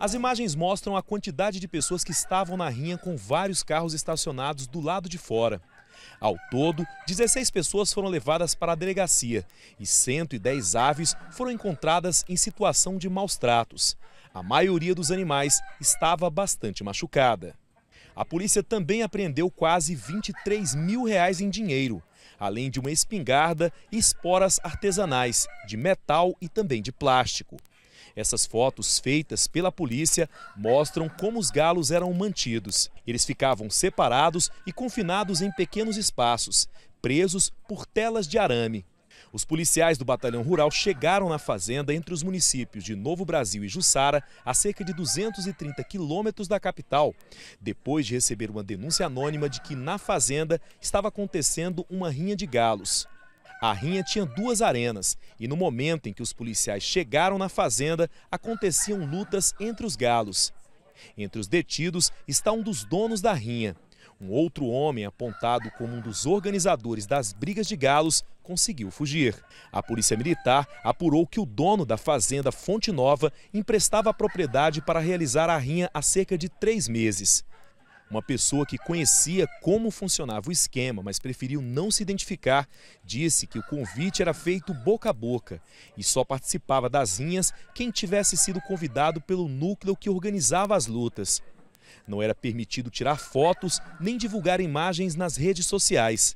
As imagens mostram a quantidade de pessoas que estavam na rinha com vários carros estacionados do lado de fora. Ao todo, 16 pessoas foram levadas para a delegacia e 110 aves foram encontradas em situação de maus tratos. A maioria dos animais estava bastante machucada. A polícia também apreendeu quase 23 mil reais em dinheiro, além de uma espingarda e esporas artesanais de metal e também de plástico. Essas fotos feitas pela polícia mostram como os galos eram mantidos. Eles ficavam separados e confinados em pequenos espaços, presos por telas de arame. Os policiais do Batalhão Rural chegaram na fazenda entre os municípios de Novo Brasil e Jussara, a cerca de 230 quilômetros da capital, depois de receber uma denúncia anônima de que na fazenda estava acontecendo uma rinha de galos. A rinha tinha duas arenas e no momento em que os policiais chegaram na fazenda, aconteciam lutas entre os galos. Entre os detidos está um dos donos da rinha. Um outro homem, apontado como um dos organizadores das brigas de galos, conseguiu fugir. A polícia militar apurou que o dono da fazenda Fonte Nova emprestava a propriedade para realizar a rinha há cerca de três meses. Uma pessoa que conhecia como funcionava o esquema, mas preferiu não se identificar, disse que o convite era feito boca a boca e só participava das linhas quem tivesse sido convidado pelo núcleo que organizava as lutas. Não era permitido tirar fotos nem divulgar imagens nas redes sociais.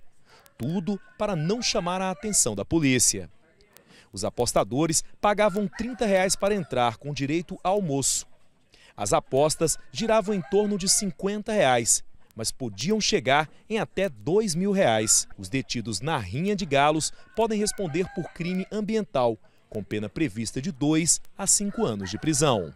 Tudo para não chamar a atenção da polícia. Os apostadores pagavam R$ 30 para entrar, com direito a almoço. As apostas giravam em torno de 50 reais, mas podiam chegar em até 2 mil reais. Os detidos na rinha de galos podem responder por crime ambiental, com pena prevista de 2 a 5 anos de prisão.